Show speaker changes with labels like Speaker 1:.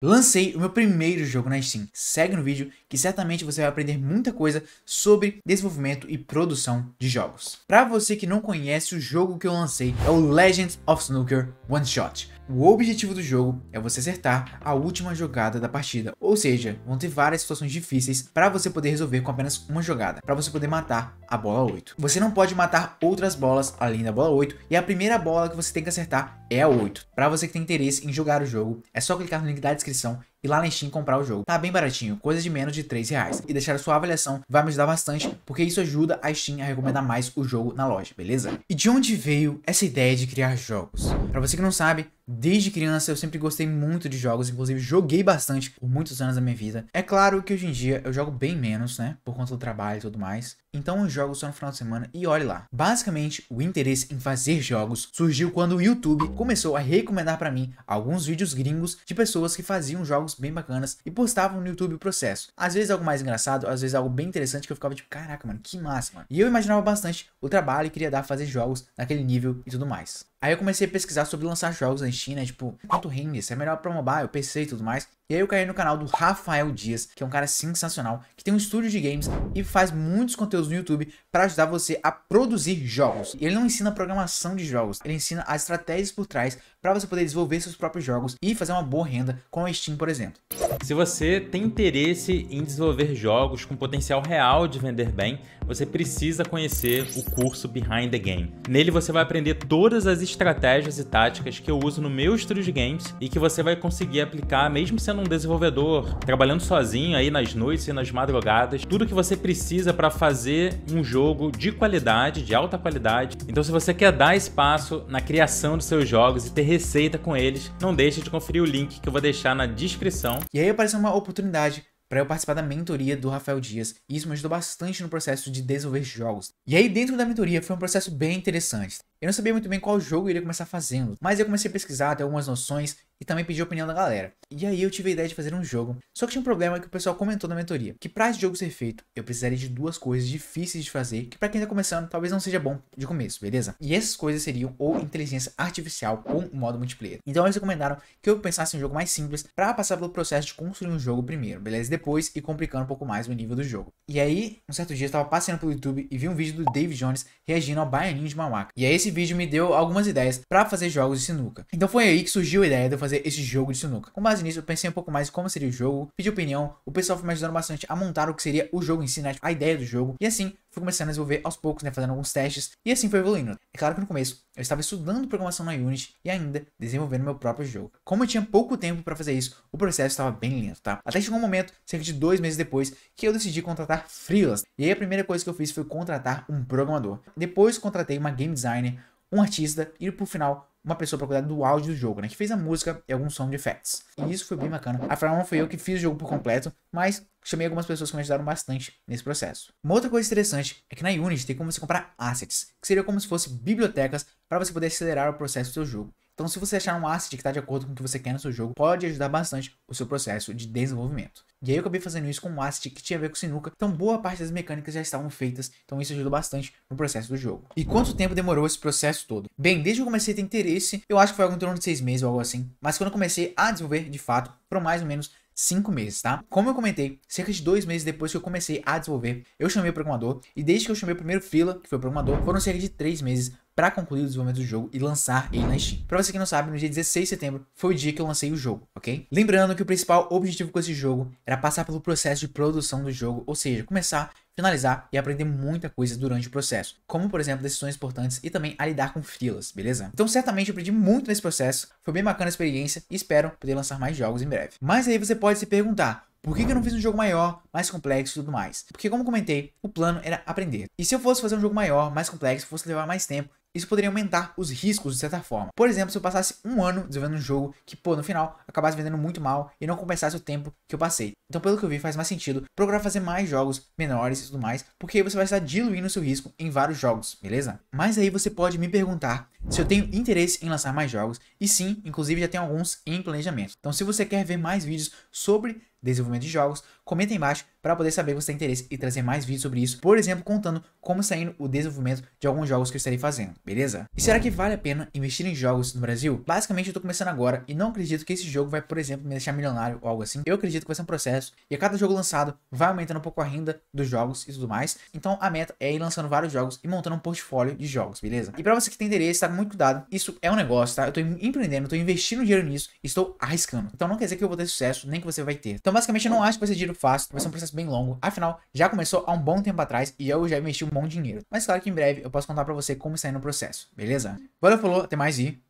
Speaker 1: Lancei o meu primeiro jogo na Steam. Segue no vídeo que certamente você vai aprender muita coisa sobre desenvolvimento e produção de jogos. Para você que não conhece, o jogo que eu lancei é o Legends of Snooker One Shot o objetivo do jogo é você acertar a última jogada da partida, ou seja, vão ter várias situações difíceis para você poder resolver com apenas uma jogada, para você poder matar a bola 8. Você não pode matar outras bolas além da bola 8 e a primeira bola que você tem que acertar é a 8. Para você que tem interesse em jogar o jogo, é só clicar no link da descrição e lá na Steam comprar o jogo. Tá bem baratinho, coisa de menos de 3 reais. E deixar a sua avaliação vai me ajudar bastante, porque isso ajuda a Steam a recomendar mais o jogo na loja, beleza? E de onde veio essa ideia de criar jogos? Para você que não sabe, Desde criança eu sempre gostei muito de jogos, inclusive joguei bastante por muitos anos da minha vida. É claro que hoje em dia eu jogo bem menos, né? Por conta do trabalho e tudo mais então os jogo só no final de semana e olhe lá. Basicamente, o interesse em fazer jogos surgiu quando o YouTube começou a recomendar para mim alguns vídeos gringos de pessoas que faziam jogos bem bacanas e postavam no YouTube o processo. Às vezes algo mais engraçado, às vezes algo bem interessante que eu ficava tipo, caraca, mano, que massa, mano. E eu imaginava bastante o trabalho que queria dar fazer jogos naquele nível e tudo mais. Aí eu comecei a pesquisar sobre lançar jogos na China né, Tipo, quanto rende? Se é melhor pra mobile, PC e tudo mais. E aí eu caí no canal do Rafael Dias, que é um cara sensacional, que tem um estúdio de games e faz muitos conteúdos no YouTube para ajudar você a produzir jogos. E ele não ensina programação de jogos, ele ensina as estratégias por trás para você poder desenvolver seus próprios jogos e fazer uma boa renda com a Steam, por exemplo. Se você tem interesse em desenvolver jogos com potencial real de vender bem, você precisa conhecer o curso Behind the Game. Nele você vai aprender todas as estratégias e táticas que eu uso no meu estúdio de games e que você vai conseguir aplicar mesmo sendo um desenvolvedor, trabalhando sozinho aí nas noites e nas madrugadas, tudo que você precisa para fazer um jogo de qualidade, de alta qualidade. Então se você quer dar espaço na criação dos seus jogos e ter receita com eles, não deixe de conferir o link que eu vou deixar na descrição. E aí apareceu uma oportunidade para eu participar da mentoria do Rafael Dias, e isso me ajudou bastante no processo de desenvolver jogos. E aí dentro da mentoria foi um processo bem interessante. Eu não sabia muito bem qual jogo eu iria começar fazendo, mas eu comecei a pesquisar até algumas noções e também pedi a opinião da galera. E aí eu tive a ideia de fazer um jogo. Só que tinha um problema que o pessoal comentou na mentoria, que para esse jogo ser feito, eu precisaria de duas coisas difíceis de fazer, que para quem tá começando, talvez não seja bom de começo, beleza? E essas coisas seriam ou inteligência artificial ou modo multiplayer. Então eles recomendaram que eu pensasse em um jogo mais simples para passar pelo processo de construir um jogo primeiro, beleza? Depois e complicando um pouco mais o nível do jogo. E aí, um certo dia eu tava passeando pelo YouTube e vi um vídeo do Dave Jones reagindo ao baianinho de Mauaca. E aí esse vídeo me deu algumas ideias para fazer jogos de sinuca. Então foi aí que surgiu a ideia de eu fazer fazer esse jogo de sinuca. Com base nisso, eu pensei um pouco mais em como seria o jogo, pedi opinião, o pessoal foi me ajudando bastante a montar o que seria o jogo em si, né? a ideia do jogo, e assim fui começando a desenvolver aos poucos, né, fazendo alguns testes, e assim foi evoluindo. É claro que no começo eu estava estudando programação na Unity e ainda desenvolvendo meu próprio jogo. Como eu tinha pouco tempo para fazer isso, o processo estava bem lento, tá? Até chegou um momento, cerca de dois meses depois, que eu decidi contratar freelas. E aí a primeira coisa que eu fiz foi contratar um programador. Depois contratei uma game designer, um artista e por final uma pessoa para cuidar do áudio do jogo, né? Que fez a música e alguns sound effects. E isso foi bem bacana. A From foi eu que fiz o jogo por completo, mas chamei algumas pessoas que me ajudaram bastante nesse processo. Uma outra coisa interessante é que na Unity tem como você comprar assets, que seria como se fossem bibliotecas para você poder acelerar o processo do seu jogo. Então, se você achar um asset que está de acordo com o que você quer no seu jogo, pode ajudar bastante o seu processo de desenvolvimento. E aí eu acabei fazendo isso com um asset que tinha a ver com sinuca, então boa parte das mecânicas já estavam feitas, então isso ajudou bastante no processo do jogo. E quanto tempo demorou esse processo todo? Bem, desde que eu comecei a ter interesse, eu acho que foi algo em torno de seis meses ou algo assim, mas quando eu comecei a desenvolver, de fato, foram mais ou menos 5 meses, tá? Como eu comentei, cerca de dois meses depois que eu comecei a desenvolver, eu chamei o programador e desde que eu chamei o primeiro fila, que foi o programador, foram cerca de 3 meses para concluir o desenvolvimento do jogo e lançar ele na Steam. Para você que não sabe, no dia 16 de setembro foi o dia que eu lancei o jogo, ok? Lembrando que o principal objetivo com esse jogo era passar pelo processo de produção do jogo, ou seja, começar finalizar e aprender muita coisa durante o processo, como por exemplo decisões importantes e também a lidar com filas, beleza? Então certamente eu aprendi muito nesse processo, foi bem bacana a experiência e espero poder lançar mais jogos em breve. Mas aí você pode se perguntar, por que, que, eu não fiz um jogo maior, mais complexo e tudo mais? Porque, como comentei, o plano era aprender. E se eu fosse fazer um jogo maior, mais complexo, fosse levar mais tempo, isso poderia aumentar os riscos de certa forma. Por exemplo, se eu passasse um ano desenvolvendo um jogo que, pô, no final acabasse vendendo muito mal e não compensasse o tempo que eu passei. Então, pelo que eu vi, faz mais sentido procurar fazer mais jogos menores e tudo mais, porque aí você vai estar diluindo seu risco em vários jogos, beleza? Mas aí você pode me perguntar se eu tenho interesse em lançar mais jogos, e sim, inclusive já tem alguns em planejamento. Então, se você quer ver mais vídeos sobre desenvolvimento de jogos, comenta aí embaixo para poder saber que você tem interesse e trazer mais vídeos sobre isso, por exemplo, contando como saindo o desenvolvimento de alguns jogos que eu estarei fazendo, beleza? E será que vale a pena investir em jogos no Brasil? Basicamente eu tô começando agora e não acredito que esse jogo vai, por exemplo, me deixar milionário ou algo assim. Eu acredito que vai ser um processo e a cada jogo lançado vai aumentando um pouco a renda dos jogos e tudo mais. Então a meta é ir lançando vários jogos e montando um portfólio de jogos, beleza? E para você que tem interesse, tá com muito cuidado. Isso é um negócio, tá? Eu tô empreendendo, tô investindo dinheiro nisso, estou arriscando. Então não quer dizer que eu vou ter sucesso, nem que você vai ter. Então, basicamente, eu não acho que vai ser dinheiro fácil, vai ser um processo bem longo. Afinal, já começou há um bom tempo atrás e eu já investi um bom dinheiro. Mas claro que em breve eu posso contar para você como está indo o processo, beleza? Valeu, falou, até mais e